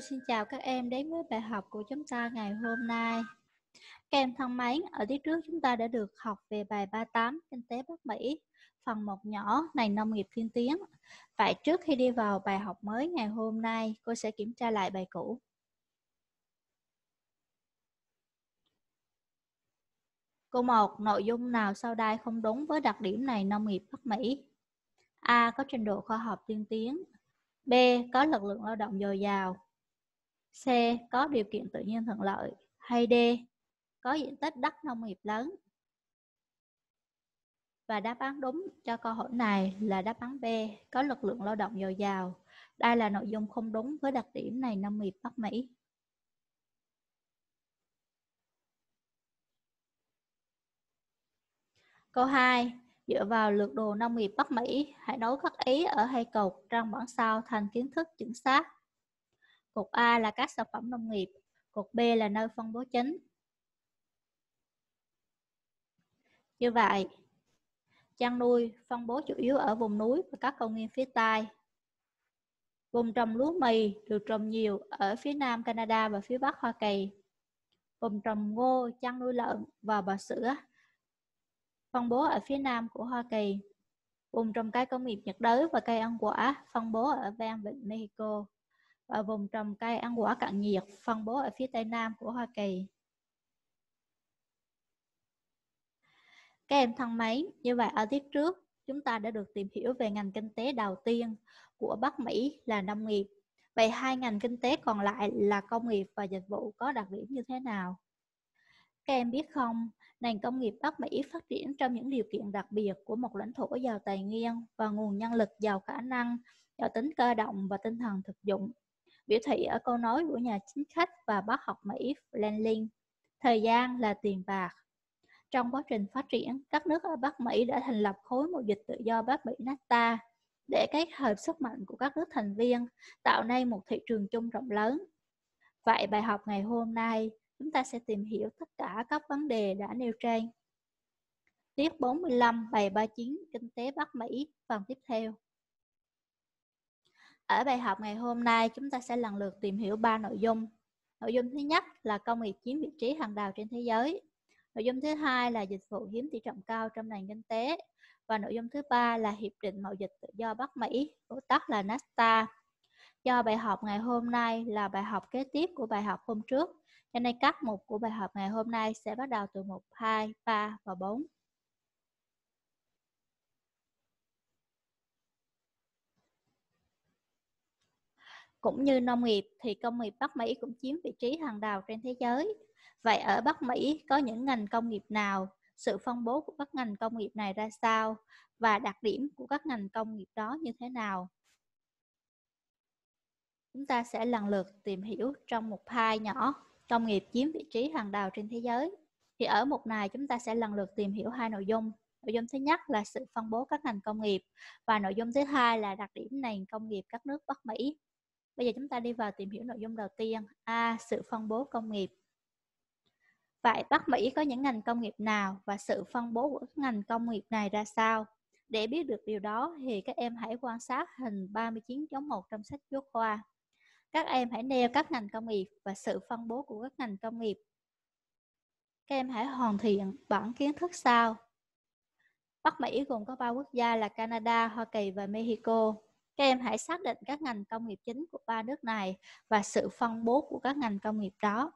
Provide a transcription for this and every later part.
Cô xin chào các em đến với bài học của chúng ta ngày hôm nay. Các em thân mến, ở tiết trước chúng ta đã được học về bài 38 Kinh tế Bắc Mỹ, phần 1 nhỏ này nông nghiệp tiên tiến. Vậy trước khi đi vào bài học mới ngày hôm nay, cô sẽ kiểm tra lại bài cũ. Câu 1. Nội dung nào sau đây không đúng với đặc điểm này nông nghiệp Bắc Mỹ? A. Có trình độ khoa học tiên tiến. B. Có lực lượng lao động dồi dào. C. Có điều kiện tự nhiên thuận lợi. Hay D. Có diện tích đất nông nghiệp lớn. Và đáp án đúng cho câu hỏi này là đáp án B. Có lực lượng lao động dồi dào. Đây là nội dung không đúng với đặc điểm này nông nghiệp Bắc Mỹ. Câu 2. Dựa vào lược đồ nông nghiệp Bắc Mỹ, hãy nối các ý ở hai cột trong bản sau thành kiến thức chính xác Cột A là các sản phẩm nông nghiệp, cột B là nơi phân bố chính. Như vậy, chăn nuôi phân bố chủ yếu ở vùng núi và các cao nguyên phía Tây. Vùng trồng lúa mì được trồng nhiều ở phía Nam Canada và phía Bắc Hoa Kỳ. Vùng trồng ngô, chăn nuôi lợn và bò sữa phân bố ở phía Nam của Hoa Kỳ. Vùng trồng cây công nghiệp nhiệt đới và cây ăn quả phân bố ở ven vịnh Mexico và vùng trồng cây ăn quả cận nhiệt phân bố ở phía Tây Nam của Hoa Kỳ. Các em thân mến, như vậy ở tiết trước, chúng ta đã được tìm hiểu về ngành kinh tế đầu tiên của Bắc Mỹ là nông nghiệp. Vậy hai ngành kinh tế còn lại là công nghiệp và dịch vụ có đặc điểm như thế nào? Các em biết không, nền công nghiệp Bắc Mỹ phát triển trong những điều kiện đặc biệt của một lãnh thổ giàu tài nguyên và nguồn nhân lực giàu khả năng, giàu tính cơ động và tinh thần thực dụng biểu thị ở câu nói của nhà chính khách và bác học Mỹ Franklin, thời gian là tiền bạc. Trong quá trình phát triển, các nước ở Bắc Mỹ đã thành lập khối một dịch tự do Bắc Mỹ NAFTA để kết hợp sức mạnh của các nước thành viên, tạo nên một thị trường chung rộng lớn. Vậy bài học ngày hôm nay, chúng ta sẽ tìm hiểu tất cả các vấn đề đã nêu trên. Tiết 45 bài 39 Kinh tế Bắc Mỹ phần tiếp theo. Ở bài học ngày hôm nay, chúng ta sẽ lần lượt tìm hiểu ba nội dung. Nội dung thứ nhất là công nghiệp chiếm vị trí hàng đầu trên thế giới. Nội dung thứ hai là dịch vụ hiếm tỷ trọng cao trong nền kinh tế. Và nội dung thứ ba là Hiệp định Mậu dịch Tự do Bắc Mỹ, gọi tắt là nasta Do bài học ngày hôm nay là bài học kế tiếp của bài học hôm trước, cho nên các mục của bài học ngày hôm nay sẽ bắt đầu từ mục 2, 3 và 4. Cũng như nông nghiệp thì công nghiệp Bắc Mỹ cũng chiếm vị trí hàng đầu trên thế giới. Vậy ở Bắc Mỹ có những ngành công nghiệp nào, sự phân bố của các ngành công nghiệp này ra sao và đặc điểm của các ngành công nghiệp đó như thế nào? Chúng ta sẽ lần lượt tìm hiểu trong một pie nhỏ công nghiệp chiếm vị trí hàng đầu trên thế giới. Thì ở mục này chúng ta sẽ lần lượt tìm hiểu hai nội dung. Nội dung thứ nhất là sự phân bố các ngành công nghiệp và nội dung thứ hai là đặc điểm nền công nghiệp các nước Bắc Mỹ. Bây giờ chúng ta đi vào tìm hiểu nội dung đầu tiên. A. Sự phân bố công nghiệp. Vậy Bắc Mỹ có những ngành công nghiệp nào và sự phân bố của ngành công nghiệp này ra sao? Để biết được điều đó thì các em hãy quan sát hình 39.1 trong sách giáo khoa. Các em hãy nêu các ngành công nghiệp và sự phân bố của các ngành công nghiệp. Các em hãy hoàn thiện bản kiến thức sau. Bắc Mỹ gồm có ba quốc gia là Canada, Hoa Kỳ và Mexico. Các em hãy xác định các ngành công nghiệp chính của ba nước này và sự phân bố của các ngành công nghiệp đó.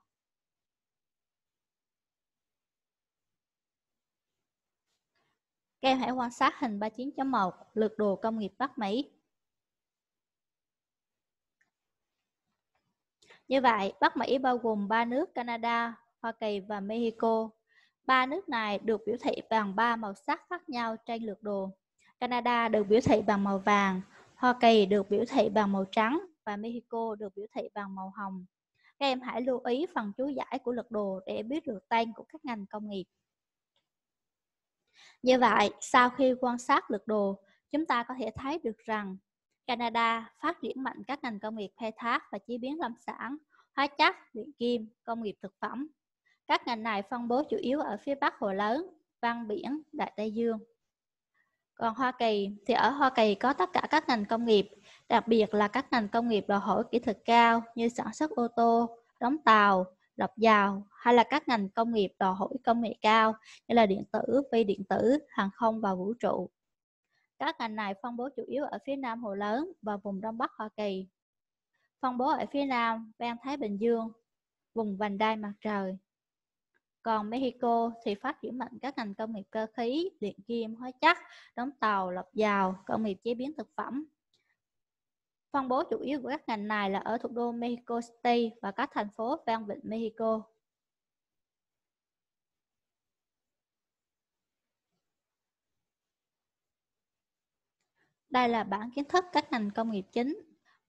Các em hãy quan sát hình 39.1, lượt đồ công nghiệp Bắc Mỹ. Như vậy, Bắc Mỹ bao gồm ba nước Canada, Hoa Kỳ và Mexico. Ba nước này được biểu thị bằng ba màu sắc khác nhau trên lượt đồ. Canada được biểu thị bằng màu vàng, Hoa Kỳ được biểu thị bằng màu trắng và Mexico được biểu thị bằng màu hồng. Các em hãy lưu ý phần chú giải của lật đồ để biết được tên của các ngành công nghiệp. Như vậy, sau khi quan sát lật đồ, chúng ta có thể thấy được rằng Canada phát triển mạnh các ngành công nghiệp khai thác và chế biến lâm sản, hóa chất, luyện kim, công nghiệp thực phẩm. Các ngành này phân bố chủ yếu ở phía Bắc Hồ Lớn, Văn Biển, Đại Tây Dương. Còn Hoa Kỳ thì ở Hoa Kỳ có tất cả các ngành công nghiệp, đặc biệt là các ngành công nghiệp đòi hỏi kỹ thuật cao như sản xuất ô tô, đóng tàu, lọc dầu hay là các ngành công nghiệp đòi hỏi công nghệ cao như là điện tử, vi điện tử, hàng không và vũ trụ. Các ngành này phân bố chủ yếu ở phía Nam Hồ Lớn và vùng Đông Bắc Hoa Kỳ. Phân bố ở phía Nam, bang Thái Bình Dương, vùng vành đai mặt trời. Còn Mexico thì phát triển mạnh các ngành công nghiệp cơ khí, luyện kim, hóa chất, đóng tàu, lọc dào, công nghiệp chế biến thực phẩm. Phân bố chủ yếu của các ngành này là ở thủ đô Mexico City và các thành phố ven vịnh Mexico. Đây là bản kiến thức các ngành công nghiệp chính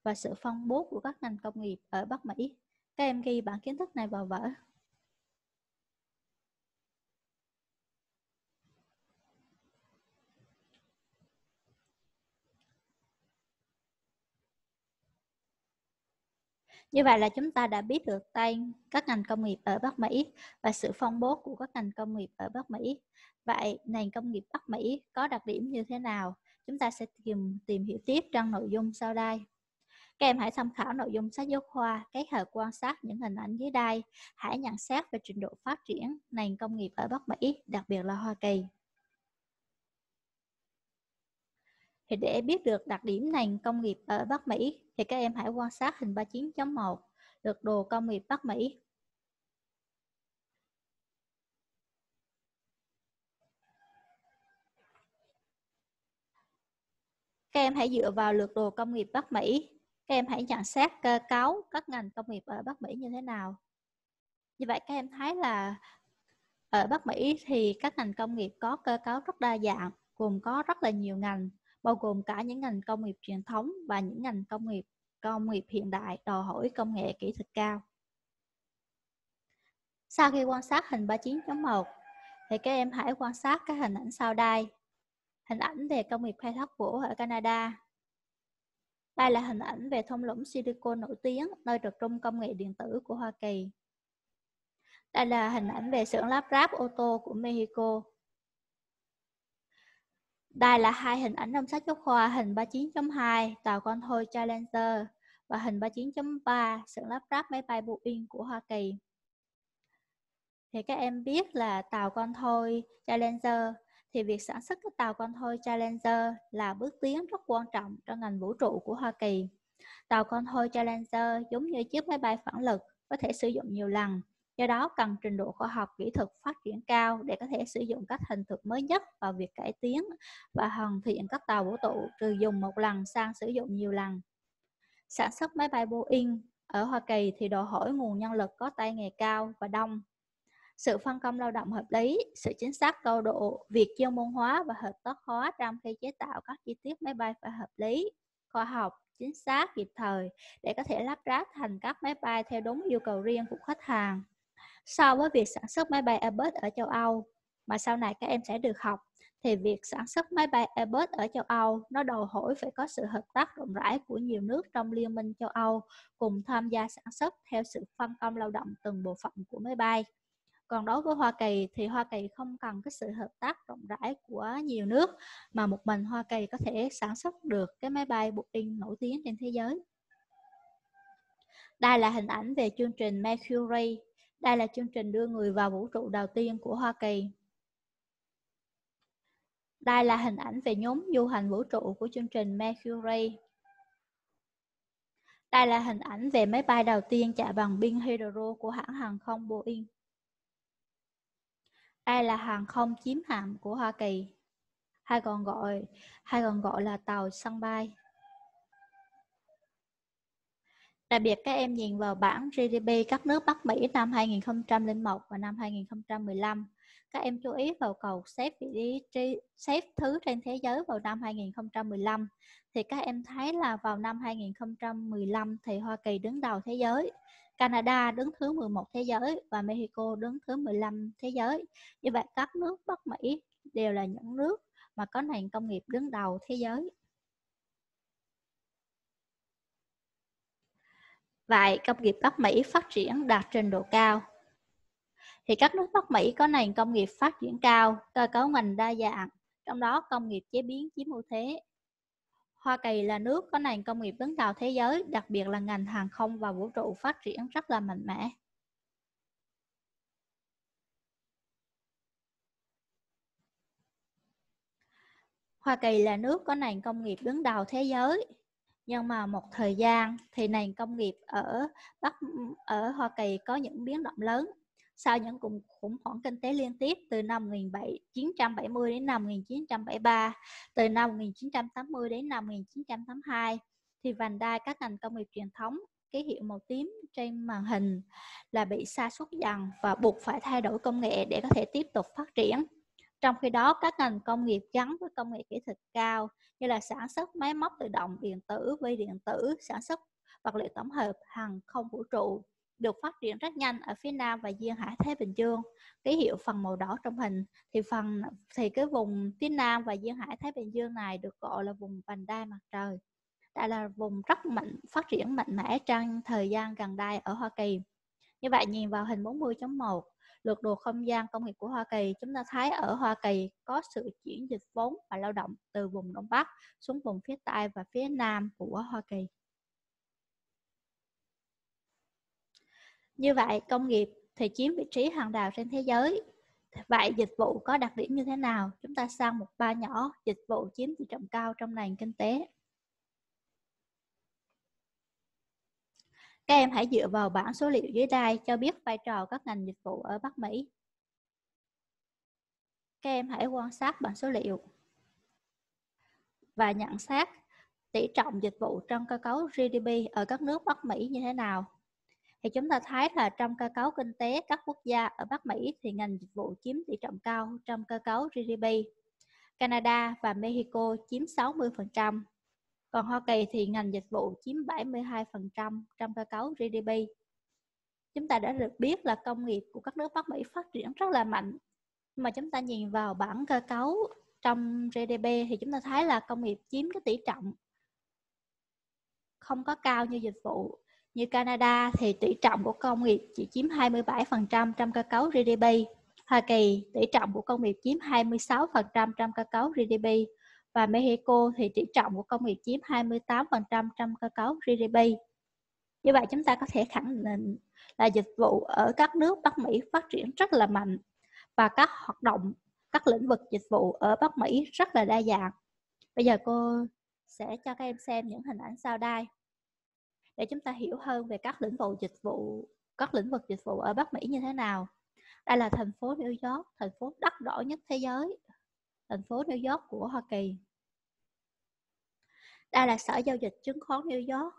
và sự phân bố của các ngành công nghiệp ở Bắc Mỹ. Các em ghi bản kiến thức này vào vở. Như vậy là chúng ta đã biết được tên các ngành công nghiệp ở Bắc Mỹ và sự phong bố của các ngành công nghiệp ở Bắc Mỹ. Vậy nền công nghiệp Bắc Mỹ có đặc điểm như thế nào? Chúng ta sẽ tìm tìm hiểu tiếp trong nội dung sau đây. Các em hãy tham khảo nội dung sách giáo khoa, kết hợp quan sát những hình ảnh dưới đây, hãy nhận xét về trình độ phát triển nền công nghiệp ở Bắc Mỹ, đặc biệt là Hoa Kỳ. Thì để biết được đặc điểm ngành công nghiệp ở Bắc Mỹ thì các em hãy quan sát hình 39.1 được đồ công nghiệp Bắc Mỹ. Các em hãy dựa vào lược đồ công nghiệp Bắc Mỹ, các em hãy nhận xét cơ cấu các ngành công nghiệp ở Bắc Mỹ như thế nào. Như vậy các em thấy là ở Bắc Mỹ thì các ngành công nghiệp có cơ cấu rất đa dạng, gồm có rất là nhiều ngành bao gồm cả những ngành công nghiệp truyền thống và những ngành công nghiệp công nghiệp hiện đại đòi hỏi công nghệ kỹ thuật cao. Sau khi quan sát hình 39.1 thì các em hãy quan sát các hình ảnh sau đây. Hình ảnh về công nghiệp khai thác gỗ ở Canada. Đây là hình ảnh về thông lũng silicon nổi tiếng nơi tập trung công nghệ điện tử của Hoa Kỳ. Đây là hình ảnh về xưởng lắp ráp ô tô của Mexico. Đây là hai hình ảnh trong sách giáo khoa hình 39.2 tàu con thôi Challenger và hình 39.3 sự lắp ráp máy bay Boeing của Hoa Kỳ. Thì các em biết là tàu con thôi Challenger thì việc sản xuất cái tàu con thôi Challenger là bước tiến rất quan trọng trong ngành vũ trụ của Hoa Kỳ. Tàu con thôi Challenger giống như chiếc máy bay phản lực có thể sử dụng nhiều lần Do đó cần trình độ khoa học kỹ thuật phát triển cao để có thể sử dụng các hình thức mới nhất vào việc cải tiến và hoàn thiện các tàu vũ trụ từ dùng một lần sang sử dụng nhiều lần. Sản xuất máy bay Boeing ở Hoa Kỳ thì đòi hỏi nguồn nhân lực có tay nghề cao và đông. Sự phân công lao động hợp lý, sự chính xác cao độ, việc chuyên môn hóa và hợp tác hóa trong khi chế tạo các chi tiết máy bay phải hợp lý, khoa học, chính xác, kịp thời để có thể lắp ráp thành các máy bay theo đúng yêu cầu riêng của khách hàng. So với việc sản xuất máy bay Airbus ở châu Âu mà sau này các em sẽ được học thì việc sản xuất máy bay Airbus ở châu Âu nó đòi hỏi phải có sự hợp tác rộng rãi của nhiều nước trong Liên minh châu Âu cùng tham gia sản xuất theo sự phân công lao động từng bộ phận của máy bay. Còn đối với Hoa Kỳ thì Hoa Kỳ không cần cái sự hợp tác rộng rãi của nhiều nước mà một mình Hoa Kỳ có thể sản xuất được cái máy bay Boeing nổi tiếng trên thế giới. Đây là hình ảnh về chương trình Mercury đây là chương trình đưa người vào vũ trụ đầu tiên của Hoa Kỳ. Đây là hình ảnh về nhóm du hành vũ trụ của chương trình Mercury. Đây là hình ảnh về máy bay đầu tiên chạy bằng pin hydro của hãng hàng không Boeing. Đây là hàng không chiếm hạm của Hoa Kỳ, hay còn gọi hay còn gọi là tàu sân bay. Đặc biệt các em nhìn vào bảng GDP các nước Bắc Mỹ năm 2001 và năm 2015. Các em chú ý vào cầu xếp vị trí xếp thứ trên thế giới vào năm 2015 thì các em thấy là vào năm 2015 thì Hoa Kỳ đứng đầu thế giới, Canada đứng thứ 11 thế giới và Mexico đứng thứ 15 thế giới. Như vậy các nước Bắc Mỹ đều là những nước mà có nền công nghiệp đứng đầu thế giới. Vậy công nghiệp Bắc Mỹ phát triển đạt trình độ cao. Thì các nước Bắc Mỹ có nền công nghiệp phát triển cao, cơ cấu ngành đa dạng, trong đó công nghiệp chế biến chiếm ưu thế. Hoa Kỳ là nước có nền công nghiệp đứng đầu thế giới, đặc biệt là ngành hàng không và vũ trụ phát triển rất là mạnh mẽ. Hoa Kỳ là nước có nền công nghiệp đứng đầu thế giới, nhưng mà một thời gian thì nền công nghiệp ở Bắc ở Hoa Kỳ có những biến động lớn sau những cuộc khủng hoảng kinh tế liên tiếp từ năm 1970 đến năm 1973, từ năm 1980 đến năm 1982 thì vành đai các ngành công nghiệp truyền thống ký hiệu màu tím trên màn hình là bị sa sút dần và buộc phải thay đổi công nghệ để có thể tiếp tục phát triển. Trong khi đó, các ngành công nghiệp gắn với công nghệ kỹ thuật cao như là sản xuất máy móc tự động, điện tử, vi điện tử, sản xuất vật liệu tổng hợp, hàng không vũ trụ được phát triển rất nhanh ở phía Nam và Duyên Hải Thái Bình Dương. Ký hiệu phần màu đỏ trong hình thì phần thì cái vùng phía Nam và Duyên Hải Thái Bình Dương này được gọi là vùng vành đai mặt trời. Đây là vùng rất mạnh phát triển mạnh mẽ trong thời gian gần đây ở Hoa Kỳ. Như vậy nhìn vào hình 40.1 lược đồ không gian công nghiệp của Hoa Kỳ, chúng ta thấy ở Hoa Kỳ có sự chuyển dịch vốn và lao động từ vùng Đông Bắc xuống vùng phía Tây và phía Nam của Hoa Kỳ. Như vậy, công nghiệp thì chiếm vị trí hàng đầu trên thế giới. Vậy dịch vụ có đặc điểm như thế nào? Chúng ta sang một ba nhỏ, dịch vụ chiếm tỷ trọng cao trong nền kinh tế. Các em hãy dựa vào bảng số liệu dưới đây cho biết vai trò các ngành dịch vụ ở Bắc Mỹ. Các em hãy quan sát bảng số liệu và nhận xét tỷ trọng dịch vụ trong cơ cấu GDP ở các nước Bắc Mỹ như thế nào. Thì chúng ta thấy là trong cơ cấu kinh tế các quốc gia ở Bắc Mỹ thì ngành dịch vụ chiếm tỷ trọng cao trong cơ cấu GDP. Canada và Mexico chiếm 60%, còn Hoa Kỳ thì ngành dịch vụ chiếm 72% trong cơ cấu GDP. Chúng ta đã được biết là công nghiệp của các nước Bắc Mỹ phát triển rất là mạnh. mà chúng ta nhìn vào bảng cơ cấu trong GDP thì chúng ta thấy là công nghiệp chiếm cái tỷ trọng không có cao như dịch vụ. Như Canada thì tỷ trọng của công nghiệp chỉ chiếm 27% trong cơ cấu GDP. Hoa Kỳ tỷ trọng của công nghiệp chiếm 26% trong cơ cấu GDP và Mexico thì tỷ trọng của công nghiệp chiếm 28% trong cơ cấu GDP. Như vậy chúng ta có thể khẳng định là dịch vụ ở các nước Bắc Mỹ phát triển rất là mạnh và các hoạt động, các lĩnh vực dịch vụ ở Bắc Mỹ rất là đa dạng. Bây giờ cô sẽ cho các em xem những hình ảnh sau đây để chúng ta hiểu hơn về các lĩnh vực dịch vụ các lĩnh vực dịch vụ ở Bắc Mỹ như thế nào. Đây là thành phố New York, thành phố đắt đỏ nhất thế giới, thành phố New York của Hoa Kỳ. Đây là Sở Giao dịch Chứng khoán New York.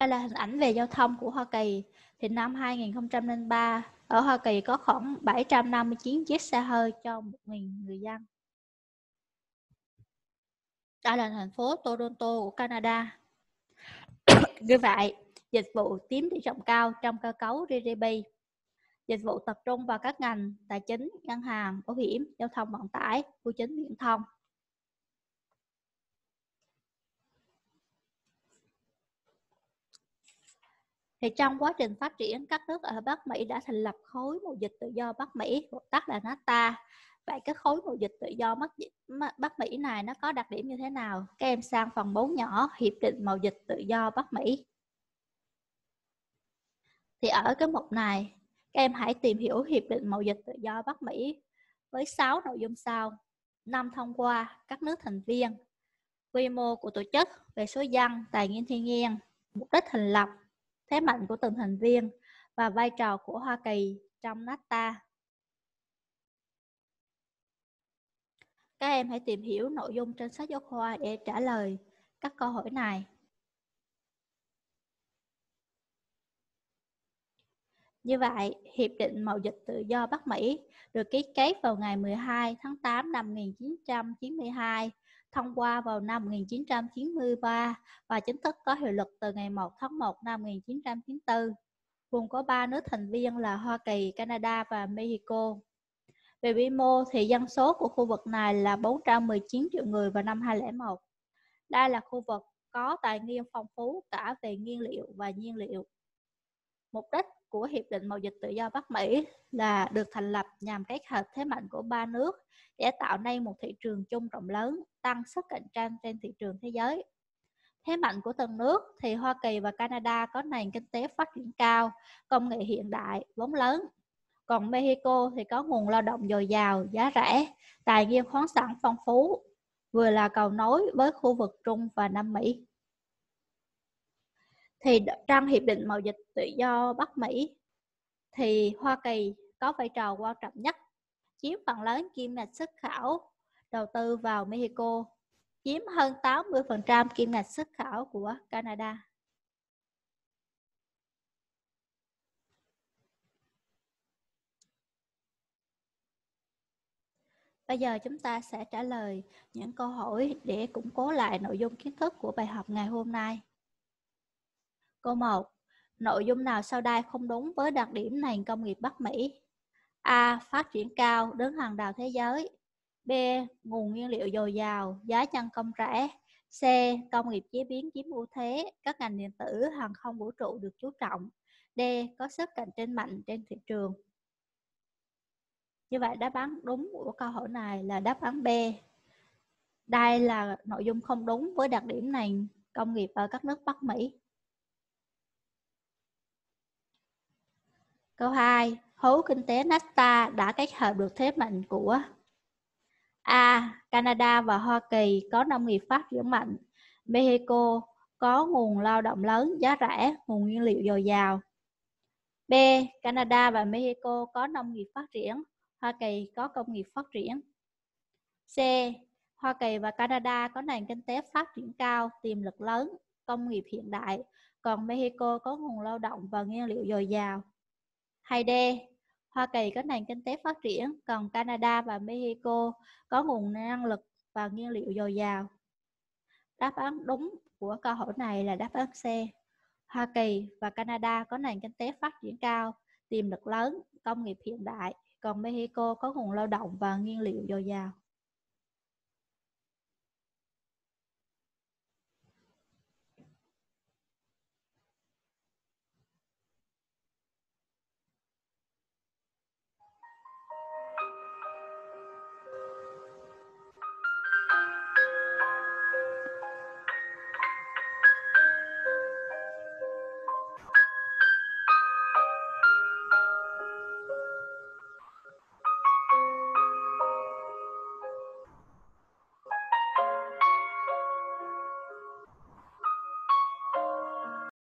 Đây là hình ảnh về giao thông của Hoa Kỳ. Thì năm 2003, ở Hoa Kỳ có khoảng 759 chiếc xe hơi cho 1.000 người dân. Đây là thành phố Toronto của Canada. Như vậy, dịch vụ chiếm tỷ trọng cao trong cơ cấu GDP dịch vụ tập trung vào các ngành tài chính, ngân hàng, bảo hiểm, giao thông vận tải, bưu chính viễn thông. Thì trong quá trình phát triển, các nước ở Bắc Mỹ đã thành lập khối mậu dịch tự do Bắc Mỹ, gọi tắt là NAFTA. Vậy cái khối mậu dịch tự do Bắc Mỹ này nó có đặc điểm như thế nào? Các em sang phần 4 nhỏ, Hiệp định mậu dịch tự do Bắc Mỹ. Thì ở cái mục này, các em hãy tìm hiểu Hiệp định Mậu dịch Tự do Bắc Mỹ với 6 nội dung sau. năm Thông qua các nước thành viên, quy mô của tổ chức về số dân, tài nguyên thiên nhiên, mục đích thành lập, thế mạnh của từng thành viên và vai trò của Hoa Kỳ trong NAFTA. Các em hãy tìm hiểu nội dung trên sách giáo khoa để trả lời các câu hỏi này. Như vậy, Hiệp định Mậu dịch Tự do Bắc Mỹ được ký kết vào ngày 12 tháng 8 năm 1992, thông qua vào năm 1993 và chính thức có hiệu lực từ ngày 1 tháng 1 năm 1994. Vùng có 3 nước thành viên là Hoa Kỳ, Canada và Mexico. Về quy mô thì dân số của khu vực này là 419 triệu người vào năm 2001. Đây là khu vực có tài nguyên phong phú cả về nguyên liệu và nhiên liệu. Mục đích của Hiệp định Mậu dịch Tự do Bắc Mỹ là được thành lập nhằm kết hợp thế mạnh của ba nước để tạo nên một thị trường chung rộng lớn, tăng sức cạnh tranh trên thị trường thế giới. Thế mạnh của từng nước thì Hoa Kỳ và Canada có nền kinh tế phát triển cao, công nghệ hiện đại, vốn lớn. Còn Mexico thì có nguồn lao động dồi dào, giá rẻ, tài nguyên khoáng sản phong phú, vừa là cầu nối với khu vực Trung và Nam Mỹ thì trong hiệp định mậu dịch tự do Bắc Mỹ thì Hoa Kỳ có vai trò quan trọng nhất, chiếm phần lớn kim ngạch xuất khẩu đầu tư vào Mexico, chiếm hơn 80% kim ngạch xuất khẩu của Canada. Bây giờ chúng ta sẽ trả lời những câu hỏi để củng cố lại nội dung kiến thức của bài học ngày hôm nay. Câu 1. Nội dung nào sau đây không đúng với đặc điểm nền công nghiệp Bắc Mỹ? A. Phát triển cao, đứng hàng đầu thế giới. B. Nguồn nguyên liệu dồi dào, giá nhân công rẻ. C. Công nghiệp chế biến chiếm ưu thế, các ngành điện tử, hàng không vũ trụ được chú trọng. D. Có sức cạnh tranh mạnh trên thị trường. Như vậy đáp án đúng của câu hỏi này là đáp án B. Đây là nội dung không đúng với đặc điểm nền công nghiệp ở các nước Bắc Mỹ. Câu 2. Hố kinh tế NAFTA đã kết hợp được thế mạnh của A. Canada và Hoa Kỳ có nông nghiệp phát triển mạnh. Mexico có nguồn lao động lớn, giá rẻ, nguồn nguyên liệu dồi dào. B. Canada và Mexico có nông nghiệp phát triển. Hoa Kỳ có công nghiệp phát triển. C. Hoa Kỳ và Canada có nền kinh tế phát triển cao, tiềm lực lớn, công nghiệp hiện đại, còn Mexico có nguồn lao động và nguyên liệu dồi dào. 2D. Hoa Kỳ có nền kinh tế phát triển, còn Canada và Mexico có nguồn năng lực và nhiên liệu dồi dào. Đáp án đúng của câu hỏi này là đáp án C. Hoa Kỳ và Canada có nền kinh tế phát triển cao, tiềm lực lớn, công nghiệp hiện đại, còn Mexico có nguồn lao động và nhiên liệu dồi dào.